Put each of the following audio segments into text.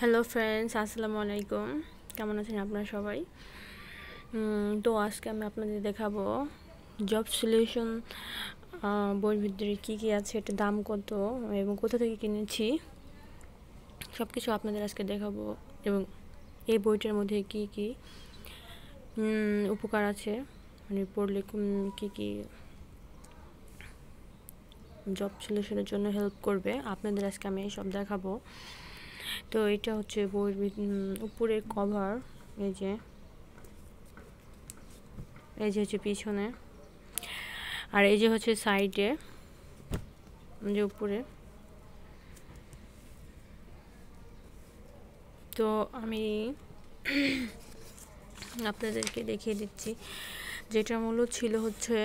hello friends আসসালামু আলাইকুম কেমন আছেন আপনারা সবাই তো আজকে আমি আপনাদের দেখাবো জব সলিউশন বইয়ের ভিতরে কী কী আছে এটা দাম কত এবং কোথা থেকে কিনেছি সব কিছু আপনাদের আজকে দেখাবো এবং এই বইটার মধ্যে কি কি উপকার আছে মানে পড়লে কী কী জব সলিউশনের জন্য হেল্প করবে আপনাদের আজকে আমি এই সব দেখাবো তো এটা হচ্ছে বইয়ের উপরের কভার এই যে এই যে হচ্ছে পিছনে আর এই যে হচ্ছে সাইডে যে উপরে তো আমি আপনাদেরকে দেখিয়ে দিচ্ছি যেটা মূল্য ছিল হচ্ছে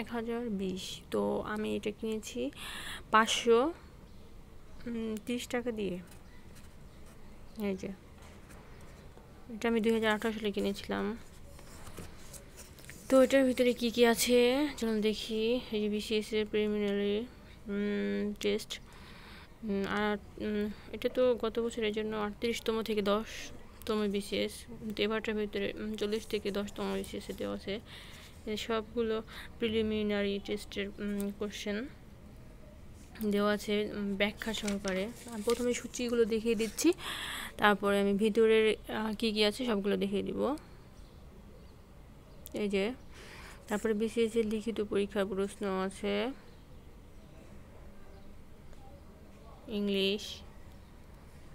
এক হাজার বিশ তো আমি এটা কিনেছি পাঁচশো তিরিশ টাকা দিয়ে এই যে এটা আমি দুই হাজার আঠারো সালে কিনেছিলাম তো এটার ভিতরে কি কি আছে চলুন দেখি এই যে বিসিএস এর প্রিলিমিনারি টেস্ট আর এটা তো গত বছরের জন্য আটত্রিশতম থেকে দশতম বিসিএস এবারটার ভিতরে চল্লিশ থেকে দশতম বিসিএসে দেওয়া আছে সবগুলো প্রিলিমিনারি টেস্টের কোশ্চেন দেওয়া আছে ব্যাখ্যা সহকারে আমি প্রথমে সূচিগুলো দেখিয়ে দিচ্ছি তারপরে আমি ভিতরের কি কি আছে সবগুলো দেখিয়ে দিব এই যে তারপরে বিসিএসের লিখিত পরীক্ষার প্রশ্ন আছে ইংলিশ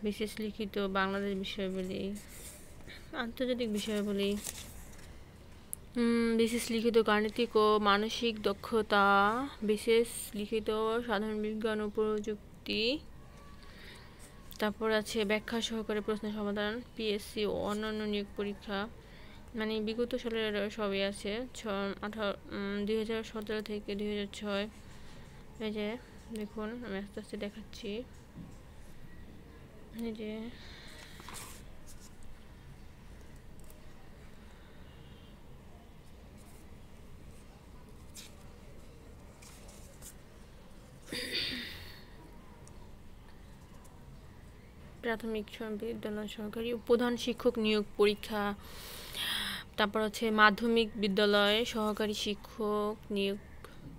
বিশেষ লিখিত বাংলাদেশ বিষয়াবলী আন্তর্জাতিক বিষয়াবলী বিশেষ লিখিত গাণিতিক ও মানসিক দক্ষতা বিশেষ লিখিত সাধারণ বিজ্ঞান ও প্রযুক্তি তারপর আছে ব্যাখ্যা সহকারে প্রশ্ন সমাধান পিএসসি ও অন্যান্য নিয়োগ পরীক্ষা মানে বিগত সালের সবই আছে ছ আঠারো দুই হাজার সতেরো থেকে দুই হাজার ছয় এই যে দেখুন আমি আস্তে আস্তে দেখাচ্ছি এই যে প্রাথমিক বিদ্যালয় সরকারি প্রধান শিক্ষক নিয়োগ পরীক্ষা তারপর হচ্ছে মাধ্যমিক বিদ্যালয়ে সহকারী শিক্ষক নিয়োগ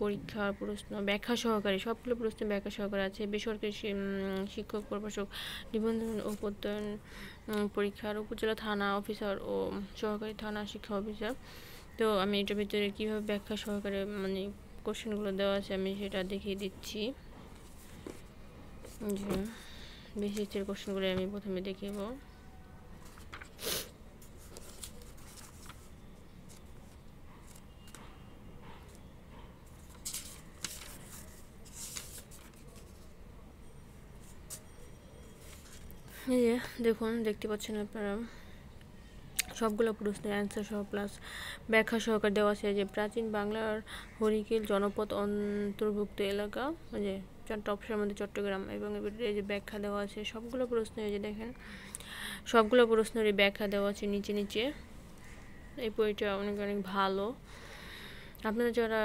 পরীক্ষার প্রশ্ন ব্যাখ্যা সহকারী সবগুলো প্রশ্ন ব্যাখ্যা সহকারে আছে বেসরকারি শিক্ষক প্রভাষক নিবন্ধন ও প্রত্যয়ন পরীক্ষার উপজেলা থানা অফিসার ও সহকারী থানা শিক্ষা অফিসার তো আমি এটার ভিতরে কীভাবে ব্যাখ্যা সহকারে মানে কোশ্চেনগুলো দেওয়া আছে আমি সেটা দেখিয়ে দিচ্ছি জি বেসিক্সের কোশ্চেনগুলো আমি প্রথমে দেখিব এই যে দেখুন দেখতে পাচ্ছেন আপনারা সবগুলো প্রশ্নের অ্যান্সার সহ প্লাস ব্যাখ্যা সহকার দেওয়া আছে যে প্রাচীন বাংলার হরিকেল জনপদ অন্তর্ভুক্ত এলাকা যে টপ সম্বন্ধে চট্টগ্রাম এবং এই যে ব্যাখ্যা দেওয়া আছে সবগুলো প্রশ্ন এই যে দেখেন সবগুলো প্রশ্নের ব্যাখ্যা দেওয়া আছে নিচে নিচে এই বইটা অনেক অনেক ভালো আপনারা যারা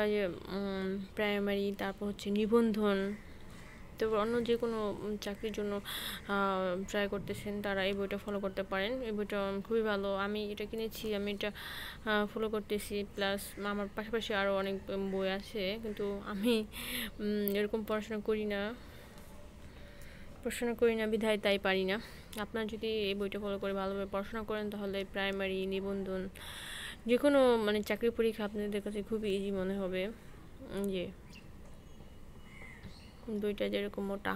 প্রাইমারি তারপর হচ্ছে নিবন্ধন করতে অন্য যে কোনো চাকরির জন্য ট্রাই করতেছেন তারা এই বইটা ফলো করতে পারেন এই বইটা খুবই ভালো আমি এটা কিনেছি আমি এটা ফলো করতেছি প্লাস আমার পাশাপাশি আরও অনেক বই আছে কিন্তু আমি এরকম পড়াশোনা করি না পড়াশোনা করি না বিধায় তাই পারি না আপনার যদি এই বইটা ফলো করে ভালোভাবে পড়াশোনা করেন তাহলে প্রাইমারি নিবন্ধন যে কোনো মানে চাকরি পরীক্ষা আপনাদের কাছে খুবই ইজি মনে হবে যে দুইটা যেরকম মোটা